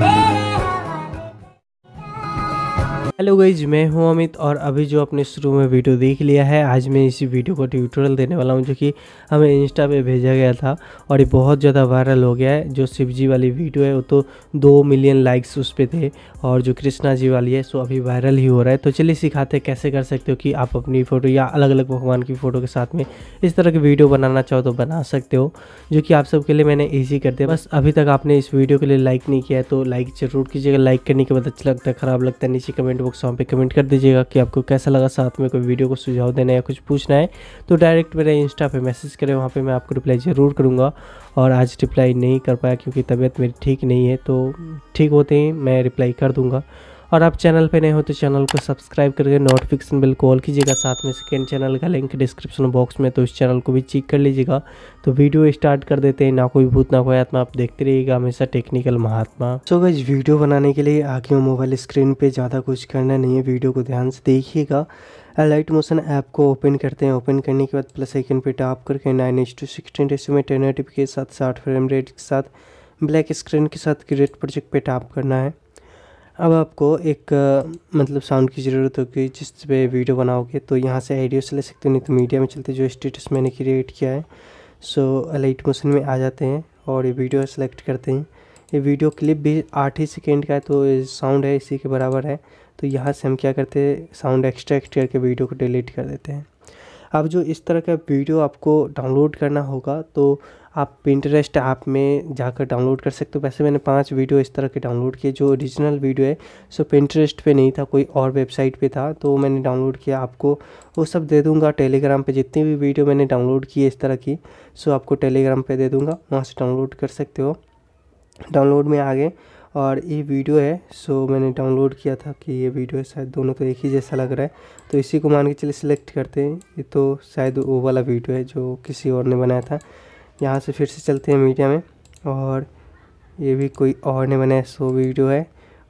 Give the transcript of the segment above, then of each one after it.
Oh! Hello guys मैं हूं अमित और अभी जो आपने शुरू में वीडियो देख लिया है आज मैं इसी वीडियो को ट्यूटोरियल देने वाला हूं जो कि हमें इंस्टा पे भेजा गया था और ये बहुत ज़्यादा वायरल हो गया है जो शिव जी वाली वीडियो है वो तो दो मिलियन लाइक्स उस पर थे और जो कृष्णा जी वाली है सो अभी वायरल ही हो रहा है तो चलिए सिखाते कैसे कर सकते हो कि आप अपनी फ़ोटो या अलग अलग भगवान की फ़ोटो के साथ में इस तरह की वीडियो बनाना चाहो तो बना सकते हो जो कि आप सबके लिए मैंने ईजी कर दिया बस अभी तक आपने इस वीडियो के लिए लाइक नहीं किया है तो लाइक ज़रूर कीजिएगा लाइक करने के बाद अच्छा लगता है ख़राब लगता है नीचे कमेंट बॉक्स वहाँ पे कमेंट कर दीजिएगा कि आपको कैसा लगा साथ में कोई वीडियो को सुझाव देना है या कुछ पूछना है तो डायरेक्ट मेरे इंस्टा पे मैसेज करें वहाँ पे मैं आपको रिप्लाई ज़रूर करूँगा और आज रिप्लाई नहीं कर पाया क्योंकि तबीयत मेरी ठीक नहीं है तो ठीक होते ही मैं रिप्लाई कर दूँगा और आप चैनल पे नए हो तो चैनल को सब्सक्राइब करके नोटिफिकेशन बिल कॉल कीजिएगा साथ में सेकेंड चैनल का लिंक डिस्क्रिप्शन बॉक्स में तो इस चैनल को भी चेक कर लीजिएगा तो वीडियो स्टार्ट कर देते हैं ना कोई भूत ना कोई आत्मा आप देखते रहिएगा हमेशा टेक्निकल महात्मा सो गज वीडियो बनाने के लिए आगे मोबाइल स्क्रीन पर ज़्यादा कुछ करना नहीं है वीडियो को ध्यान से देखिएगा लाइट मोशन ऐप को ओपन करते हैं ओपन करने के बाद प्लस आइकन पे टाप करके नाइन एच टू सिक्सटीन रेसो में टेन एटीपी के साथ साठ फ्रेम रेट के साथ ब्लैक स्क्रीन के साथ ग्रेट प्रोजेक्ट पे टाप करना है अब आपको एक मतलब साउंड की ज़रूरत होगी जिस पे वीडियो बनाओगे तो यहाँ से आइडियो से ले सकते हो नहीं तो मीडिया में चलते जो स्टेटस मैंने क्रिएट किया है सो लाइट मोशन में आ जाते हैं और ये वीडियो सेलेक्ट करते हैं ये वीडियो क्लिप भी आठ ही सेकेंड का है तो साउंड है इसी के बराबर है तो यहाँ से हम क्या करते हैं साउंड एक्सट्रैक्ट करके वीडियो को डिलीट कर देते हैं अब जो इस तरह का वीडियो आपको डाउनलोड करना होगा तो आप पिंटरेस्ट ऐप में जाकर डाउनलोड कर सकते हो वैसे मैंने पांच वीडियो इस तरह के डाउनलोड किए जो ओरिजिनल वीडियो है सो पिंटरेस्ट पे नहीं था कोई और वेबसाइट पे था तो मैंने डाउनलोड किया आपको वो सब दे दूंगा टेलीग्राम पे जितनी भी वीडियो मैंने डाउनलोड किए इस तरह की सो आपको टेलीग्राम पर दे दूँगा वहाँ से डाउनलोड कर सकते हो डाउनलोड में आगे और ये वीडियो है सो मैंने डाउनलोड किया था कि ये वीडियो है शायद दोनों तो एक ही जैसा लग रहा है तो इसी को मान के चले सिलेक्ट करते हैं ये तो शायद वो वाला वीडियो है जो किसी और ने बनाया था यहाँ से फिर से चलते हैं मीडिया में और ये भी कोई और ने बनाया सो वीडियो है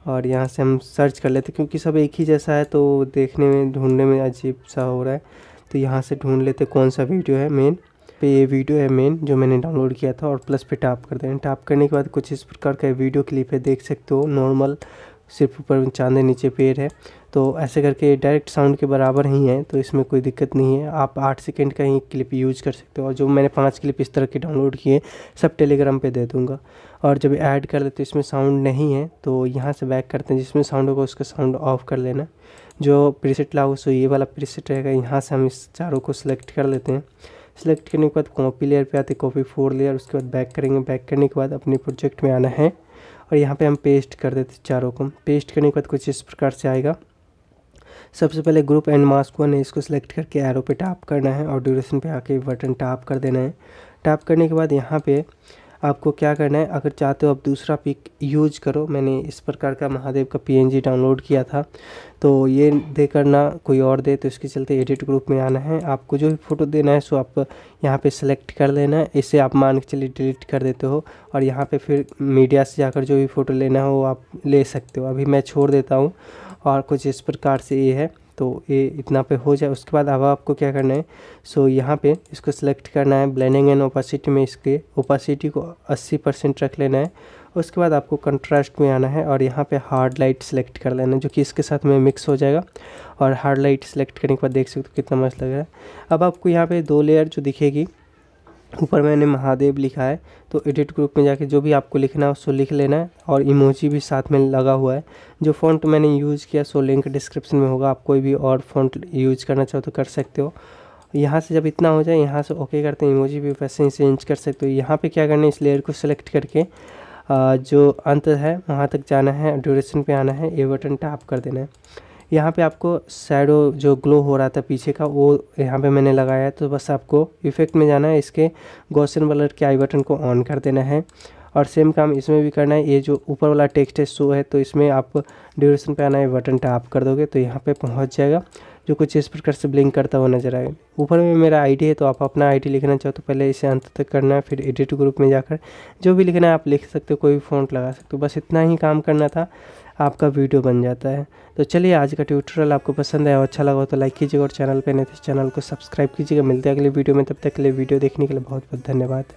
और यहाँ से हम सर्च कर लेते क्योंकि सब एक ही जैसा है तो देखने में ढूँढने में अजीब सा हो रहा है तो यहाँ से ढूँढ लेते कौन सा वीडियो है मेन पे ये वीडियो है मेन जो मैंने डाउनलोड किया था और प्लस पे टैप कर दें टैप करने के बाद कुछ इस प्रकार का वीडियो क्लिप है देख सकते हो नॉर्मल सिर्फ ऊपर चांदे नीचे पेड़ है तो ऐसे करके डायरेक्ट साउंड के बराबर ही है तो इसमें कोई दिक्कत नहीं है आप आठ सेकेंड का ही क्लिप यूज कर सकते हो और जो मैंने पाँच क्लिप इस तरह के डाउनलोड किए सब टेलीग्राम पर दे दूँगा और जब ऐड कर देते इसमें साउंड नहीं है तो यहाँ से बैक करते हैं जिसमें साउंड होगा उसका साउंड ऑफ कर लेना जो प्रीसेट लाओ सो ये वाला प्रीसेट रहेगा यहाँ से हम इस चारों को सिलेक्ट कर लेते हैं सेलेक्ट करने के बाद कॉपी लेयर पे आते कॉपी फोर लेयर उसके बाद बैक करेंगे बैक करने के बाद अपने प्रोजेक्ट में आना है और यहाँ पे हम पेस्ट कर देते चारों को पेस्ट करने के बाद कुछ इस प्रकार से आएगा सबसे पहले ग्रुप एंड मास्क वन है इसको सेलेक्ट करके एरो पे टैप करना है और ड्यूरेशन पे आके बटन टैप कर देना है टैप करने के बाद यहाँ पे आपको क्या करना है अगर चाहते हो आप दूसरा पिक यूज करो मैंने इस प्रकार का महादेव का पीएनजी डाउनलोड किया था तो ये दे करना कोई और दे तो इसके चलते एडिट ग्रुप में आना है आपको जो भी फ़ोटो देना है सो आप यहाँ पे सेलेक्ट कर लेना है इसे आप मान के चलिए डिलीट कर देते हो और यहाँ पे फिर मीडिया से जाकर जो भी फ़ोटो लेना हो आप ले सकते हो अभी मैं छोड़ देता हूँ और कुछ इस प्रकार से ये है तो ये इतना पे हो जाए उसके बाद अब आपको क्या करना है सो so, यहाँ पे इसको सिलेक्ट करना है ब्लेंडिंग एंड ओपासिटी में इसके ओपासिटी को 80 परसेंट रख लेना है उसके बाद आपको कंट्रास्ट में आना है और यहाँ पे हार्ड लाइट सेलेक्ट कर लेना है जो कि इसके साथ में मिक्स हो जाएगा और हार्ड लाइट सेलेक्ट करने के बाद देख सकते हो कितना मस्त लग रहा है अब आपको यहाँ पर दो लेयर जो दिखेगी ऊपर मैंने महादेव लिखा है तो एडिट ग्रुप में जाके जो भी आपको लिखना है उसको लिख लेना है और इमोजी भी साथ में लगा हुआ है जो फ़ॉन्ट मैंने यूज़ किया सो लिंक डिस्क्रिप्शन में होगा आप कोई भी और फ़ॉन्ट यूज़ करना चाहो तो कर सकते हो यहाँ से जब इतना हो जाए यहाँ से ओके करते हैं इमोजी भी वैसे ही चेंज कर सकते हो यहाँ पे क्या करना है इस लेयर को सिलेक्ट करके जो अंत है वहाँ तक जाना है ड्यूरेशन पे आना है ये बटन टैप कर देना है यहाँ पे आपको साइडो जो ग्लो हो रहा था पीछे का वो यहाँ पे मैंने लगाया है तो बस आपको इफेक्ट में जाना है इसके गौसन वलर के आई बटन को ऑन कर देना है और सेम काम इसमें भी करना है ये जो ऊपर वाला टेक्स्ट है शो है तो इसमें आप ड्यूरेशन पे आना है बटन टैप कर दोगे तो यहाँ पे पहुँच जाएगा जो कुछ इस प्रकार से ब्लिंक करता हुआ नजर आएगा ऊपर में मेरा आईडी है तो आप अपना आईडी लिखना चाहो तो पहले इसे अंत तक करना है फिर एडिट ग्रुप में जाकर जो भी लिखना है आप लिख सकते हो कोई भी फ़ॉन्ट लगा सकते हो बस इतना ही काम करना था आपका वीडियो बन जाता है तो चलिए आज का ट्यूटोरियल आपको पसंद आया और अच्छा लगा तो लाइक कीजिएगा और चैनल पर नहीं तो चैनल को सब्सक्राइब कीजिएगा मिलते हैं अगले वीडियो में तब तक के लिए वीडियो देखने के लिए बहुत बहुत धन्यवाद